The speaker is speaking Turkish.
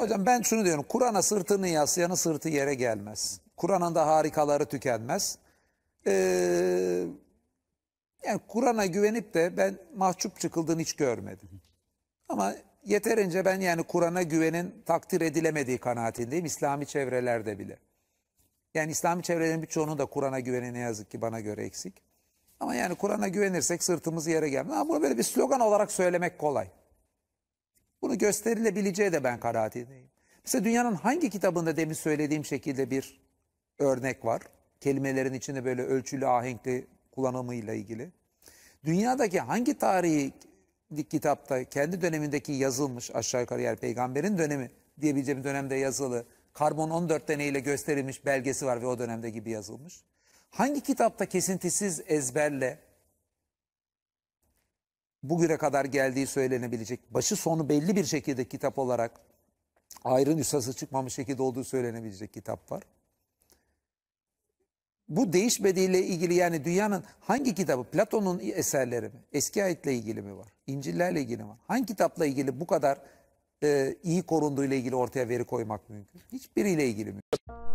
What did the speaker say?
Vallahi hocam ben şunu diyorum. Kur'an'a sırtını yaslayanın sırtı yere gelmez. Kur'an'ın da harikaları tükenmez. Ee, yani Kur'an'a güvenip de ben mahcup çıkıldığını hiç görmedim. Ama yeterince ben yani Kur'an'a güvenin takdir edilemediği kanaatindeyim. İslami çevrelerde bile. Yani İslami çevrelerin birçoğunun da Kur'an'a güveni ne yazık ki bana göre eksik. Ama yani Kur'an'a güvenirsek sırtımız yere gelmez. Ama bunu böyle bir slogan olarak söylemek kolay gösterilebileceği de ben kanaatindeyim. Mesela dünyanın hangi kitabında demin söylediğim şekilde bir örnek var? Kelimelerin içinde böyle ölçülü ahenkli kullanımıyla ilgili. Dünyadaki hangi tarihi kitapta kendi dönemindeki yazılmış aşağı yukarı yer peygamberin dönemi diyebileceğim dönemde yazılı karbon 14 deneyiyle gösterilmiş belgesi var ve o dönemde gibi yazılmış. Hangi kitapta kesintisiz ezberle bugüne kadar geldiği söylenebilecek, başı sonu belli bir şekilde kitap olarak ayrı nüshası çıkmamış şekilde olduğu söylenebilecek kitap var. Bu değişmediğiyle ilgili yani dünyanın hangi kitabı, Platon'un eserleri mi, eski ayetle ilgili mi var, İncil'lerle ilgili mi var? Hangi kitapla ilgili bu kadar e, iyi korunduğuyla ilgili ortaya veri koymak mümkün? Hiçbiriyle ilgili mümkün.